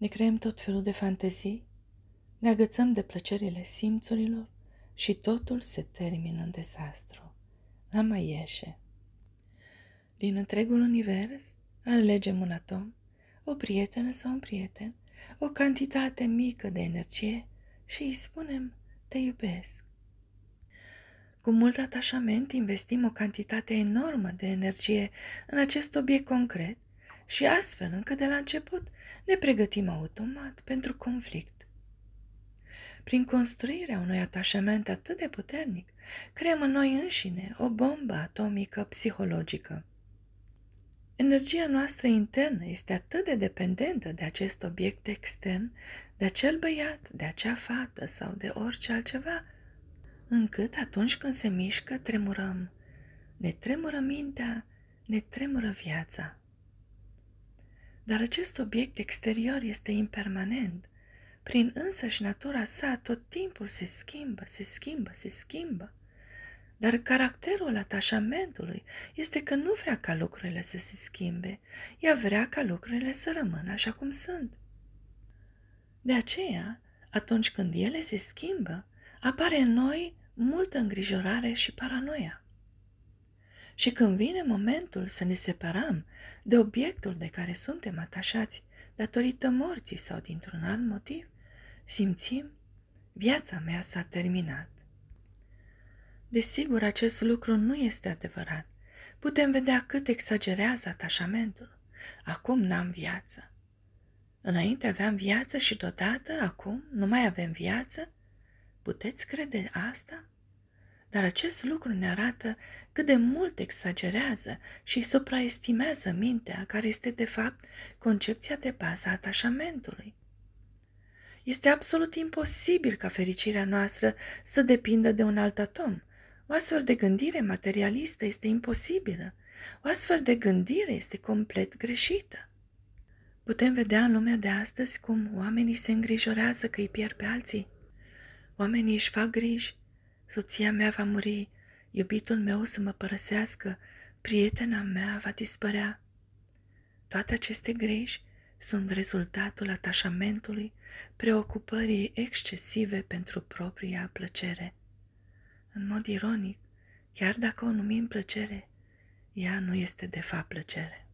Ne creăm tot felul de fantezii, ne agățăm de plăcerile simțurilor și totul se termină în dezastru. Nu mai ieșe. Din întregul univers alegem un atom, o prietenă sau un prieten, o cantitate mică de energie și îi spunem te iubesc. Cu mult atașament investim o cantitate enormă de energie în acest obiect concret și astfel încă de la început ne pregătim automat pentru conflict. Prin construirea unui atașament atât de puternic, creăm în noi înșine o bombă atomică psihologică. Energia noastră internă este atât de dependentă de acest obiect extern, de acel băiat, de acea fată sau de orice altceva, încât atunci când se mișcă, tremurăm. Ne tremură mintea, ne tremură viața. Dar acest obiect exterior este impermanent. Prin însăși natura sa, tot timpul se schimbă, se schimbă, se schimbă. Dar caracterul atașamentului este că nu vrea ca lucrurile să se schimbe, ea vrea ca lucrurile să rămână așa cum sunt. De aceea, atunci când ele se schimbă, apare în noi multă îngrijorare și paranoia și când vine momentul să ne separăm de obiectul de care suntem atașați datorită morții sau dintr-un alt motiv, simțim viața mea s-a terminat. Desigur, acest lucru nu este adevărat. Putem vedea cât exagerează atașamentul. Acum n-am viață. Înainte aveam viață și deodată, acum, nu mai avem viață? Puteți crede asta? dar acest lucru ne arată cât de mult exagerează și supraestimează mintea, care este de fapt concepția de bază a atașamentului. Este absolut imposibil ca fericirea noastră să depindă de un alt atom. O astfel de gândire materialistă este imposibilă. O astfel de gândire este complet greșită. Putem vedea în lumea de astăzi cum oamenii se îngrijorează că îi pierd pe alții. Oamenii își fac griji soția mea va muri, iubitul meu o să mă părăsească, prietena mea va dispărea. Toate aceste greși sunt rezultatul atașamentului, preocupării excesive pentru propria plăcere. În mod ironic, chiar dacă o numim plăcere, ea nu este de fapt plăcere.